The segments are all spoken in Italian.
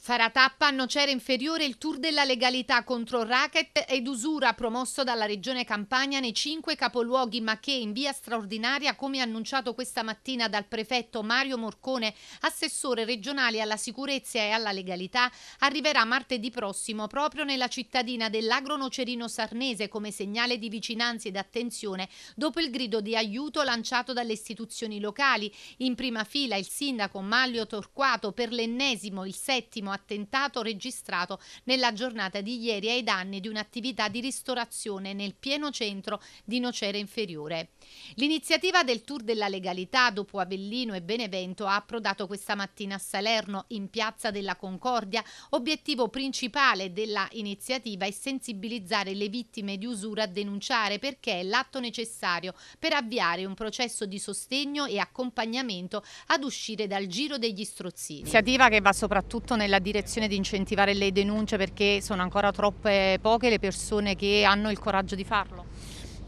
Farà tappa a Nocera Inferiore il tour della legalità contro racket ed usura promosso dalla Regione Campania nei cinque capoluoghi ma che in via straordinaria, come annunciato questa mattina dal prefetto Mario Morcone, assessore regionale alla sicurezza e alla legalità, arriverà martedì prossimo proprio nella cittadina dell'Agro Nocerino Sarnese come segnale di vicinanza ed attenzione dopo il grido di aiuto lanciato dalle istituzioni locali. In prima fila il sindaco Maglio Torquato per l'ennesimo, il settimo gravissimo attentato registrato nella giornata di ieri ai danni di un'attività di ristorazione nel pieno centro di Nocera Inferiore. L'iniziativa del Tour della Legalità dopo Avellino e Benevento ha approdato questa mattina a Salerno in Piazza della Concordia. Obiettivo principale della iniziativa è sensibilizzare le vittime di usura a denunciare perché è l'atto necessario per avviare un processo di sostegno e accompagnamento ad uscire dal giro degli strozzini. Iniziativa che va soprattutto nella nella direzione di incentivare le denunce perché sono ancora troppe poche le persone che hanno il coraggio di farlo?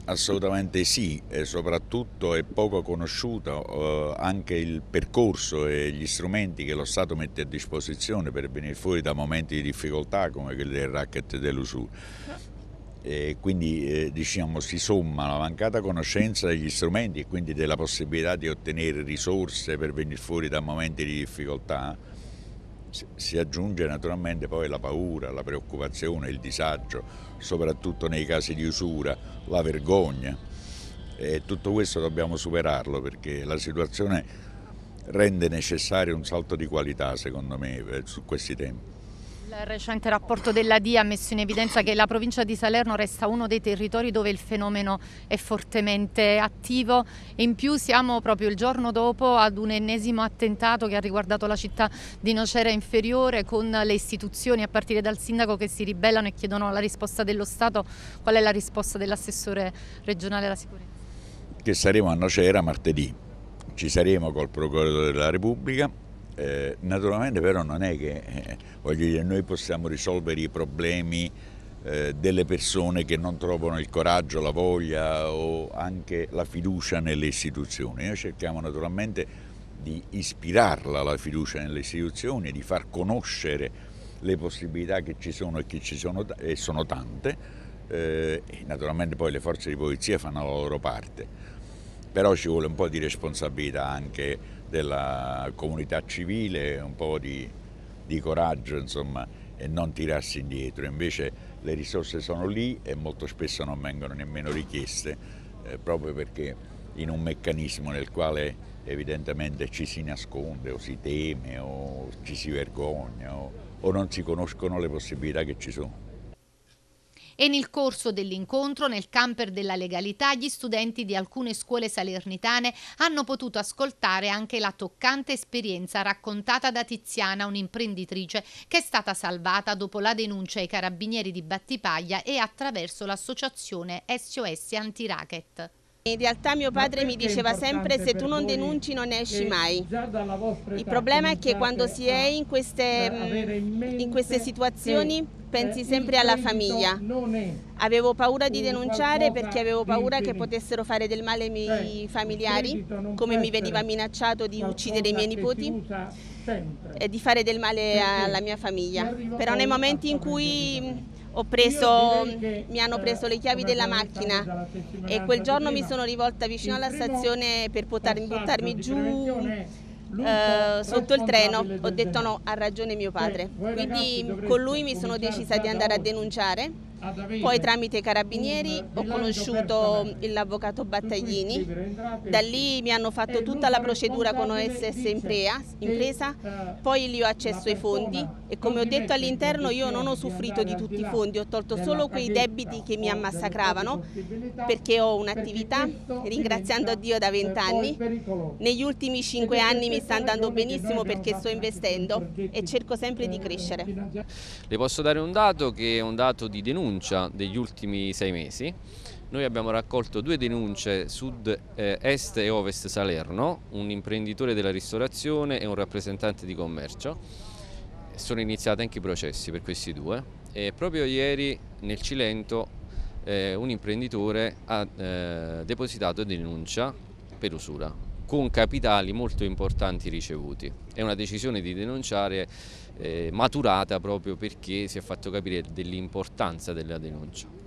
Assolutamente sì, e soprattutto è poco conosciuto eh, anche il percorso e gli strumenti che lo Stato mette a disposizione per venire fuori da momenti di difficoltà come quelli del racket dell'usura. E quindi eh, diciamo, si somma la mancata conoscenza degli strumenti e quindi della possibilità di ottenere risorse per venire fuori da momenti di difficoltà si aggiunge naturalmente poi la paura, la preoccupazione, il disagio, soprattutto nei casi di usura, la vergogna. E tutto questo dobbiamo superarlo perché la situazione rende necessario un salto di qualità, secondo me, eh, su questi temi. Il recente rapporto della DIA ha messo in evidenza che la provincia di Salerno resta uno dei territori dove il fenomeno è fortemente attivo e in più siamo proprio il giorno dopo ad un ennesimo attentato che ha riguardato la città di Nocera Inferiore con le istituzioni a partire dal sindaco che si ribellano e chiedono la risposta dello Stato. Qual è la risposta dell'assessore regionale alla sicurezza? Che saremo a Nocera martedì, ci saremo col procuratore della Repubblica eh, naturalmente però non è che eh, dire, noi possiamo risolvere i problemi eh, delle persone che non trovano il coraggio, la voglia o anche la fiducia nelle istituzioni. Noi cerchiamo naturalmente di ispirarla la fiducia nelle istituzioni, di far conoscere le possibilità che ci sono e che ci sono, e sono tante. Eh, naturalmente poi le forze di polizia fanno la loro parte però ci vuole un po' di responsabilità anche della comunità civile, un po' di, di coraggio insomma, e non tirarsi indietro. Invece le risorse sono lì e molto spesso non vengono nemmeno richieste, eh, proprio perché in un meccanismo nel quale evidentemente ci si nasconde o si teme o ci si vergogna o, o non si conoscono le possibilità che ci sono. E nel corso dell'incontro, nel camper della legalità, gli studenti di alcune scuole salernitane hanno potuto ascoltare anche la toccante esperienza raccontata da Tiziana, un'imprenditrice che è stata salvata dopo la denuncia ai carabinieri di Battipaglia e attraverso l'associazione SOS Antiracket. In realtà mio padre mi diceva sempre se tu non denunci non esci mai. Il problema è che quando si è in queste, mm, in queste situazioni pensi eh, sempre alla famiglia. Avevo paura di denunciare perché avevo paura che potessero fare del male ai miei cioè, familiari, come mi veniva minacciato di uccidere i miei nipoti e di fare del male alla mia famiglia. Però nei momenti in cui Preso, mm, mi hanno eh, preso le chiavi della macchina e quel giorno mi sono rivolta vicino alla stazione per poter buttarmi giù eh, sotto il treno. Ho detto no, ha ragione mio padre. Eh, Quindi con lui mi sono decisa di andare a denunciare poi tramite i carabinieri ho conosciuto l'avvocato Battaglini, da lì mi hanno fatto tutta la procedura con OSS Impresa, poi lì ho accesso ai fondi e come ho detto all'interno io non ho soffrito di tutti i fondi, ho tolto solo quei debiti che mi ammassacravano perché ho un'attività, ringraziando Dio da vent'anni, negli ultimi cinque anni mi sta andando benissimo perché sto investendo e cerco sempre di crescere. Le posso dare un dato che è un dato di denuncia denuncia degli ultimi sei mesi. Noi abbiamo raccolto due denunce sud, eh, est e ovest Salerno, un imprenditore della ristorazione e un rappresentante di commercio. Sono iniziati anche i processi per questi due e proprio ieri nel Cilento eh, un imprenditore ha eh, depositato denuncia per usura con capitali molto importanti ricevuti. È una decisione di denunciare eh, maturata proprio perché si è fatto capire dell'importanza della denuncia.